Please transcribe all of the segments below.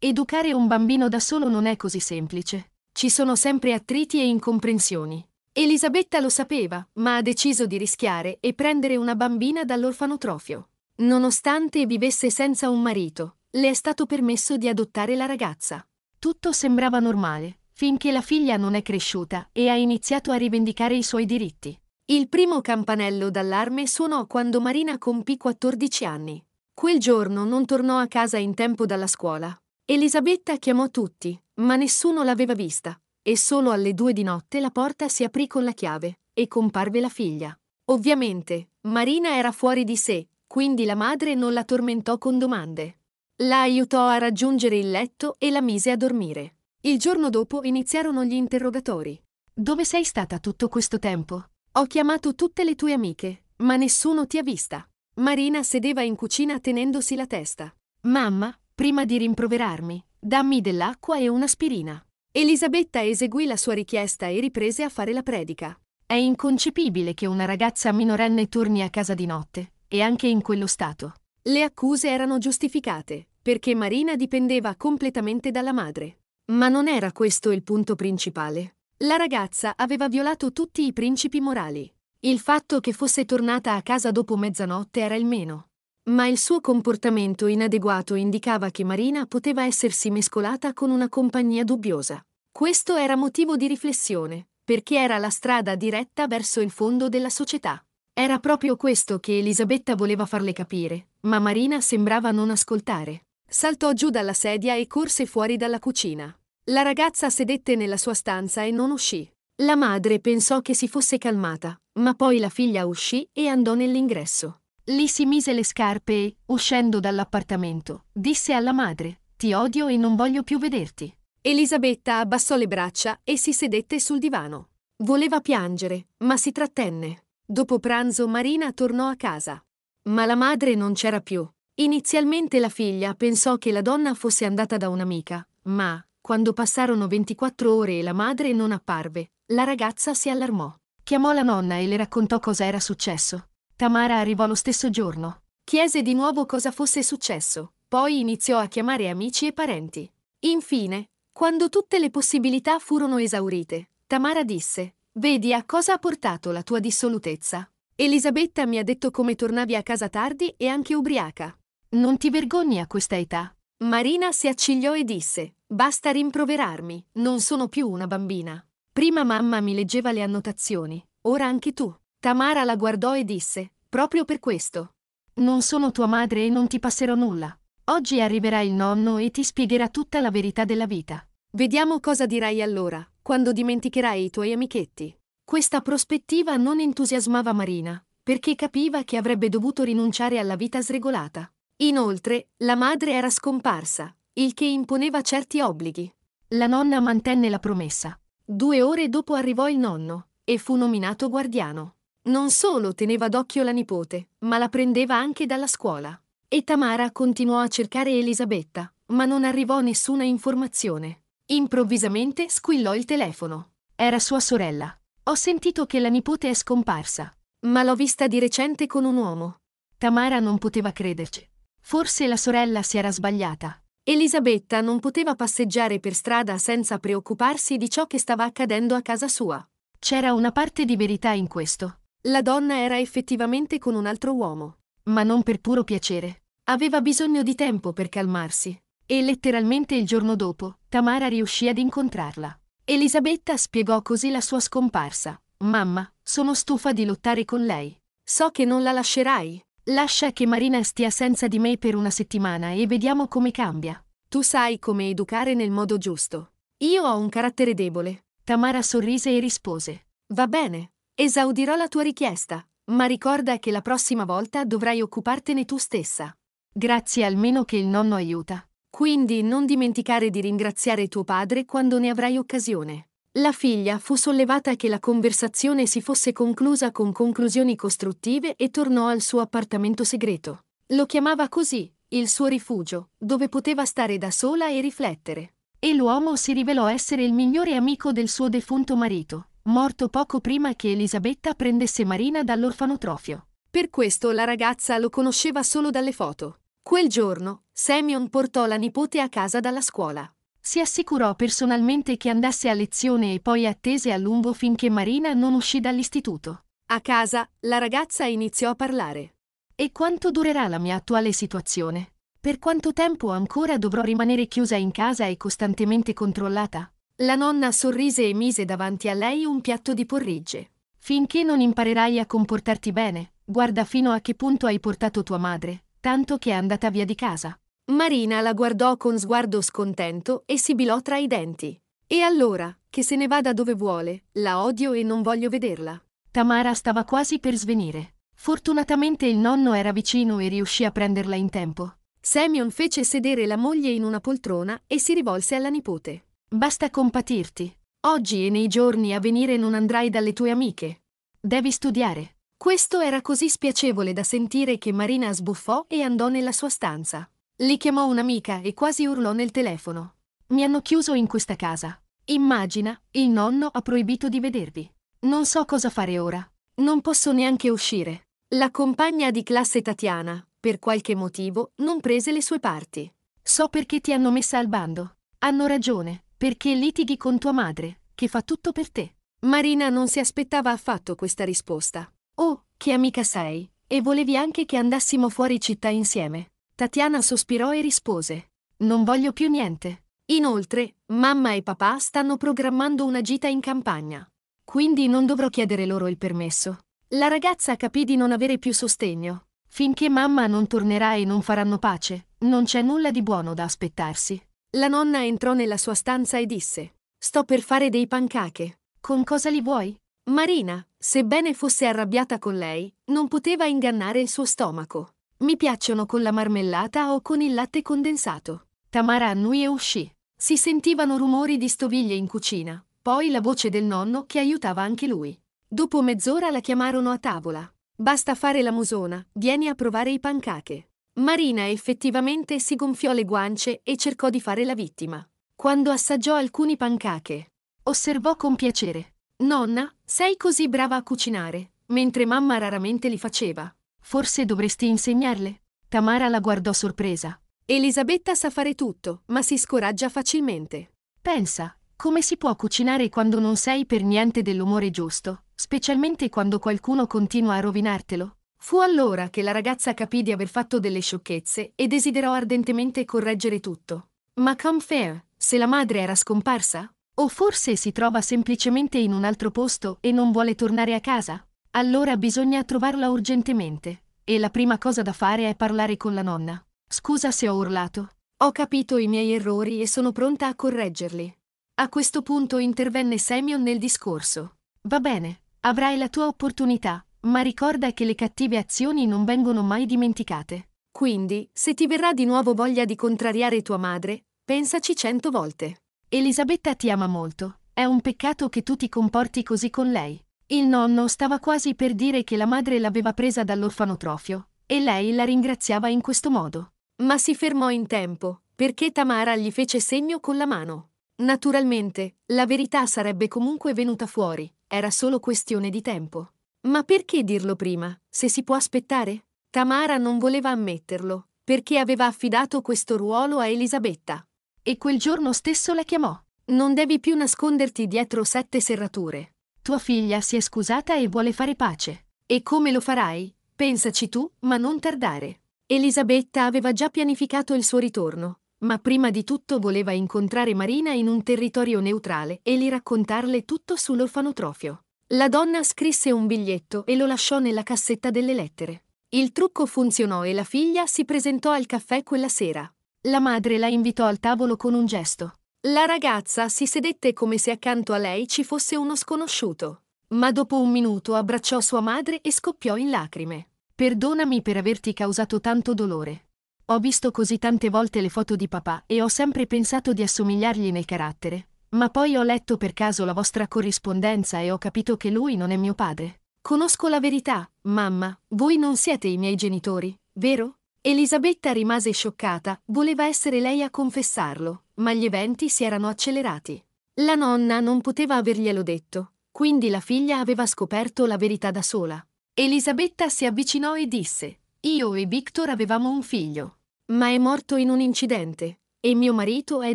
Educare un bambino da solo non è così semplice. Ci sono sempre attriti e incomprensioni. Elisabetta lo sapeva, ma ha deciso di rischiare e prendere una bambina dall'orfanotrofio. Nonostante vivesse senza un marito, le è stato permesso di adottare la ragazza. Tutto sembrava normale, finché la figlia non è cresciuta e ha iniziato a rivendicare i suoi diritti. Il primo campanello d'allarme suonò quando Marina compì 14 anni. Quel giorno non tornò a casa in tempo dalla scuola, Elisabetta chiamò tutti, ma nessuno l'aveva vista, e solo alle due di notte la porta si aprì con la chiave, e comparve la figlia. Ovviamente, Marina era fuori di sé, quindi la madre non la tormentò con domande. La aiutò a raggiungere il letto e la mise a dormire. Il giorno dopo iniziarono gli interrogatori. Dove sei stata tutto questo tempo? Ho chiamato tutte le tue amiche, ma nessuno ti ha vista. Marina sedeva in cucina tenendosi la testa. Mamma, Prima di rimproverarmi, dammi dell'acqua e un'aspirina. Elisabetta eseguì la sua richiesta e riprese a fare la predica. È inconcepibile che una ragazza minorenne torni a casa di notte, e anche in quello stato. Le accuse erano giustificate, perché Marina dipendeva completamente dalla madre. Ma non era questo il punto principale. La ragazza aveva violato tutti i principi morali. Il fatto che fosse tornata a casa dopo mezzanotte era il meno. Ma il suo comportamento inadeguato indicava che Marina poteva essersi mescolata con una compagnia dubbiosa. Questo era motivo di riflessione, perché era la strada diretta verso il fondo della società. Era proprio questo che Elisabetta voleva farle capire, ma Marina sembrava non ascoltare. Saltò giù dalla sedia e corse fuori dalla cucina. La ragazza sedette nella sua stanza e non uscì. La madre pensò che si fosse calmata, ma poi la figlia uscì e andò nell'ingresso. Lì si mise le scarpe e, uscendo dall'appartamento, disse alla madre: Ti odio e non voglio più vederti. Elisabetta abbassò le braccia e si sedette sul divano. Voleva piangere, ma si trattenne. Dopo pranzo Marina tornò a casa. Ma la madre non c'era più. Inizialmente la figlia pensò che la donna fosse andata da un'amica, ma, quando passarono 24 ore e la madre non apparve, la ragazza si allarmò. Chiamò la nonna e le raccontò cosa era successo. Tamara arrivò lo stesso giorno. Chiese di nuovo cosa fosse successo, poi iniziò a chiamare amici e parenti. Infine, quando tutte le possibilità furono esaurite, Tamara disse, Vedi a cosa ha portato la tua dissolutezza. Elisabetta mi ha detto come tornavi a casa tardi e anche ubriaca. Non ti vergogni a questa età. Marina si accigliò e disse, Basta rimproverarmi, non sono più una bambina. Prima mamma mi leggeva le annotazioni, ora anche tu. Tamara la guardò e disse, proprio per questo. Non sono tua madre e non ti passerò nulla. Oggi arriverà il nonno e ti spiegherà tutta la verità della vita. Vediamo cosa dirai allora, quando dimenticherai i tuoi amichetti. Questa prospettiva non entusiasmava Marina, perché capiva che avrebbe dovuto rinunciare alla vita sregolata. Inoltre, la madre era scomparsa, il che imponeva certi obblighi. La nonna mantenne la promessa. Due ore dopo arrivò il nonno, e fu nominato guardiano. Non solo teneva d'occhio la nipote, ma la prendeva anche dalla scuola. E Tamara continuò a cercare Elisabetta, ma non arrivò nessuna informazione. Improvvisamente squillò il telefono. Era sua sorella. Ho sentito che la nipote è scomparsa, ma l'ho vista di recente con un uomo. Tamara non poteva crederci. Forse la sorella si era sbagliata. Elisabetta non poteva passeggiare per strada senza preoccuparsi di ciò che stava accadendo a casa sua. C'era una parte di verità in questo, la donna era effettivamente con un altro uomo, ma non per puro piacere. Aveva bisogno di tempo per calmarsi. E letteralmente il giorno dopo, Tamara riuscì ad incontrarla. Elisabetta spiegò così la sua scomparsa. Mamma, sono stufa di lottare con lei. So che non la lascerai. Lascia che Marina stia senza di me per una settimana e vediamo come cambia. Tu sai come educare nel modo giusto. Io ho un carattere debole. Tamara sorrise e rispose. Va bene. Esaudirò la tua richiesta, ma ricorda che la prossima volta dovrai occupartene tu stessa. Grazie almeno che il nonno aiuta. Quindi non dimenticare di ringraziare tuo padre quando ne avrai occasione. La figlia fu sollevata che la conversazione si fosse conclusa con conclusioni costruttive e tornò al suo appartamento segreto. Lo chiamava così, il suo rifugio, dove poteva stare da sola e riflettere. E l'uomo si rivelò essere il migliore amico del suo defunto marito morto poco prima che Elisabetta prendesse Marina dall'orfanotrofio. Per questo la ragazza lo conosceva solo dalle foto. Quel giorno, Semyon portò la nipote a casa dalla scuola. Si assicurò personalmente che andasse a lezione e poi attese a lungo finché Marina non uscì dall'istituto. A casa, la ragazza iniziò a parlare. E quanto durerà la mia attuale situazione? Per quanto tempo ancora dovrò rimanere chiusa in casa e costantemente controllata? La nonna sorrise e mise davanti a lei un piatto di porridge. Finché non imparerai a comportarti bene, guarda fino a che punto hai portato tua madre, tanto che è andata via di casa. Marina la guardò con sguardo scontento e sibilò tra i denti. E allora, che se ne vada dove vuole, la odio e non voglio vederla. Tamara stava quasi per svenire. Fortunatamente il nonno era vicino e riuscì a prenderla in tempo. Semyon fece sedere la moglie in una poltrona e si rivolse alla nipote. Basta compatirti. Oggi e nei giorni a venire non andrai dalle tue amiche. Devi studiare. Questo era così spiacevole da sentire che Marina sbuffò e andò nella sua stanza. Li chiamò un'amica e quasi urlò nel telefono. Mi hanno chiuso in questa casa. Immagina, il nonno ha proibito di vedervi. Non so cosa fare ora. Non posso neanche uscire. La compagna di classe Tatiana, per qualche motivo, non prese le sue parti. So perché ti hanno messa al bando. Hanno ragione. Perché litighi con tua madre, che fa tutto per te? Marina non si aspettava affatto questa risposta. Oh, che amica sei, e volevi anche che andassimo fuori città insieme. Tatiana sospirò e rispose. Non voglio più niente. Inoltre, mamma e papà stanno programmando una gita in campagna. Quindi non dovrò chiedere loro il permesso. La ragazza capì di non avere più sostegno. Finché mamma non tornerà e non faranno pace, non c'è nulla di buono da aspettarsi. La nonna entrò nella sua stanza e disse: Sto per fare dei pancake. Con cosa li vuoi? Marina, sebbene fosse arrabbiata con lei, non poteva ingannare il suo stomaco. Mi piacciono con la marmellata o con il latte condensato. Tamara annui e uscì. Si sentivano rumori di stoviglie in cucina, poi la voce del nonno che aiutava anche lui. Dopo mezz'ora la chiamarono a tavola. Basta fare la musona, vieni a provare i pancake. Marina effettivamente si gonfiò le guance e cercò di fare la vittima. Quando assaggiò alcuni pancache, osservò con piacere. Nonna, sei così brava a cucinare, mentre mamma raramente li faceva. Forse dovresti insegnarle? Tamara la guardò sorpresa. Elisabetta sa fare tutto, ma si scoraggia facilmente. Pensa, come si può cucinare quando non sei per niente dell'umore giusto, specialmente quando qualcuno continua a rovinartelo? Fu allora che la ragazza capì di aver fatto delle sciocchezze e desiderò ardentemente correggere tutto. Ma come fair, se la madre era scomparsa? O forse si trova semplicemente in un altro posto e non vuole tornare a casa? Allora bisogna trovarla urgentemente. E la prima cosa da fare è parlare con la nonna. Scusa se ho urlato. Ho capito i miei errori e sono pronta a correggerli. A questo punto intervenne Semyon nel discorso. Va bene, avrai la tua opportunità, ma ricorda che le cattive azioni non vengono mai dimenticate. Quindi, se ti verrà di nuovo voglia di contrariare tua madre, pensaci cento volte. Elisabetta ti ama molto. È un peccato che tu ti comporti così con lei. Il nonno stava quasi per dire che la madre l'aveva presa dall'orfanotrofio, e lei la ringraziava in questo modo. Ma si fermò in tempo, perché Tamara gli fece segno con la mano. Naturalmente, la verità sarebbe comunque venuta fuori, era solo questione di tempo. Ma perché dirlo prima, se si può aspettare? Tamara non voleva ammetterlo, perché aveva affidato questo ruolo a Elisabetta. E quel giorno stesso la chiamò. Non devi più nasconderti dietro sette serrature. Tua figlia si è scusata e vuole fare pace. E come lo farai? Pensaci tu, ma non tardare. Elisabetta aveva già pianificato il suo ritorno, ma prima di tutto voleva incontrare Marina in un territorio neutrale e lì raccontarle tutto sull'orfanotrofio. La donna scrisse un biglietto e lo lasciò nella cassetta delle lettere. Il trucco funzionò e la figlia si presentò al caffè quella sera. La madre la invitò al tavolo con un gesto. La ragazza si sedette come se accanto a lei ci fosse uno sconosciuto. Ma dopo un minuto abbracciò sua madre e scoppiò in lacrime. Perdonami per averti causato tanto dolore. Ho visto così tante volte le foto di papà e ho sempre pensato di assomigliargli nel carattere, ma poi ho letto per caso la vostra corrispondenza e ho capito che lui non è mio padre. Conosco la verità, mamma, voi non siete i miei genitori, vero? Elisabetta rimase scioccata, voleva essere lei a confessarlo, ma gli eventi si erano accelerati. La nonna non poteva averglielo detto, quindi la figlia aveva scoperto la verità da sola. Elisabetta si avvicinò e disse, io e Victor avevamo un figlio, ma è morto in un incidente, e mio marito è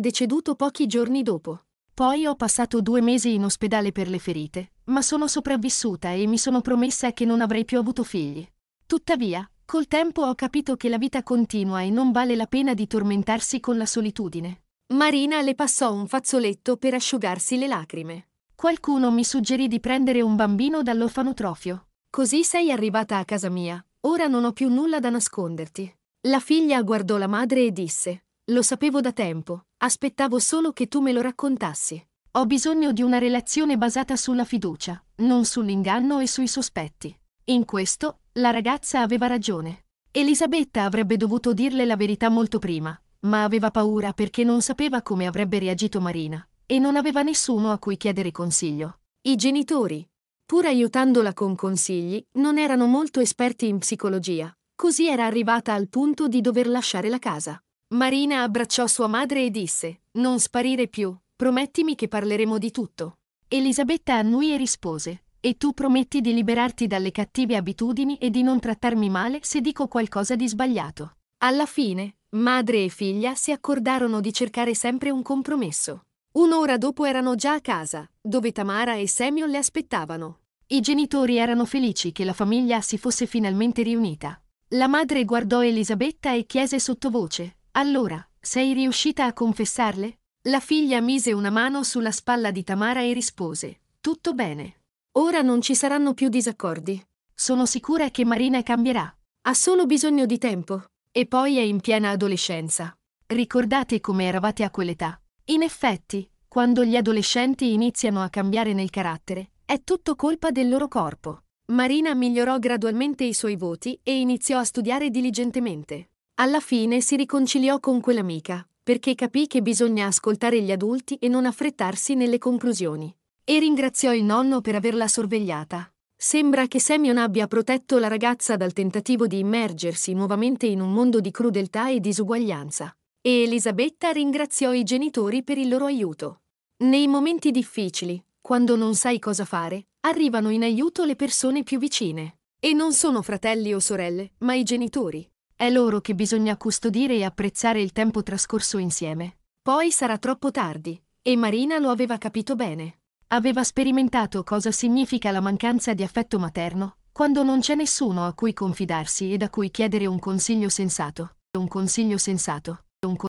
deceduto pochi giorni dopo. Poi ho passato due mesi in ospedale per le ferite, ma sono sopravvissuta e mi sono promessa che non avrei più avuto figli. Tuttavia, col tempo ho capito che la vita continua e non vale la pena di tormentarsi con la solitudine. Marina le passò un fazzoletto per asciugarsi le lacrime. Qualcuno mi suggerì di prendere un bambino dall'orfanotrofio. Così sei arrivata a casa mia, ora non ho più nulla da nasconderti. La figlia guardò la madre e disse, lo sapevo da tempo, Aspettavo solo che tu me lo raccontassi. Ho bisogno di una relazione basata sulla fiducia, non sull'inganno e sui sospetti. In questo, la ragazza aveva ragione. Elisabetta avrebbe dovuto dirle la verità molto prima, ma aveva paura perché non sapeva come avrebbe reagito Marina, e non aveva nessuno a cui chiedere consiglio. I genitori, pur aiutandola con consigli, non erano molto esperti in psicologia, così era arrivata al punto di dover lasciare la casa. Marina abbracciò sua madre e disse, non sparire più, promettimi che parleremo di tutto. Elisabetta annui e rispose, e tu prometti di liberarti dalle cattive abitudini e di non trattarmi male se dico qualcosa di sbagliato. Alla fine, madre e figlia si accordarono di cercare sempre un compromesso. Un'ora dopo erano già a casa, dove Tamara e Samuel le aspettavano. I genitori erano felici che la famiglia si fosse finalmente riunita. La madre guardò Elisabetta e chiese sottovoce, allora, sei riuscita a confessarle? La figlia mise una mano sulla spalla di Tamara e rispose, tutto bene. Ora non ci saranno più disaccordi. Sono sicura che Marina cambierà. Ha solo bisogno di tempo. E poi è in piena adolescenza. Ricordate come eravate a quell'età. In effetti, quando gli adolescenti iniziano a cambiare nel carattere, è tutto colpa del loro corpo. Marina migliorò gradualmente i suoi voti e iniziò a studiare diligentemente. Alla fine si riconciliò con quell'amica, perché capì che bisogna ascoltare gli adulti e non affrettarsi nelle conclusioni. E ringraziò il nonno per averla sorvegliata. Sembra che Semyon abbia protetto la ragazza dal tentativo di immergersi nuovamente in un mondo di crudeltà e disuguaglianza. E Elisabetta ringraziò i genitori per il loro aiuto. Nei momenti difficili, quando non sai cosa fare, arrivano in aiuto le persone più vicine. E non sono fratelli o sorelle, ma i genitori. È loro che bisogna custodire e apprezzare il tempo trascorso insieme. Poi sarà troppo tardi, e Marina lo aveva capito bene. Aveva sperimentato cosa significa la mancanza di affetto materno, quando non c'è nessuno a cui confidarsi ed a cui chiedere un consiglio sensato. Un consiglio sensato. Un consiglio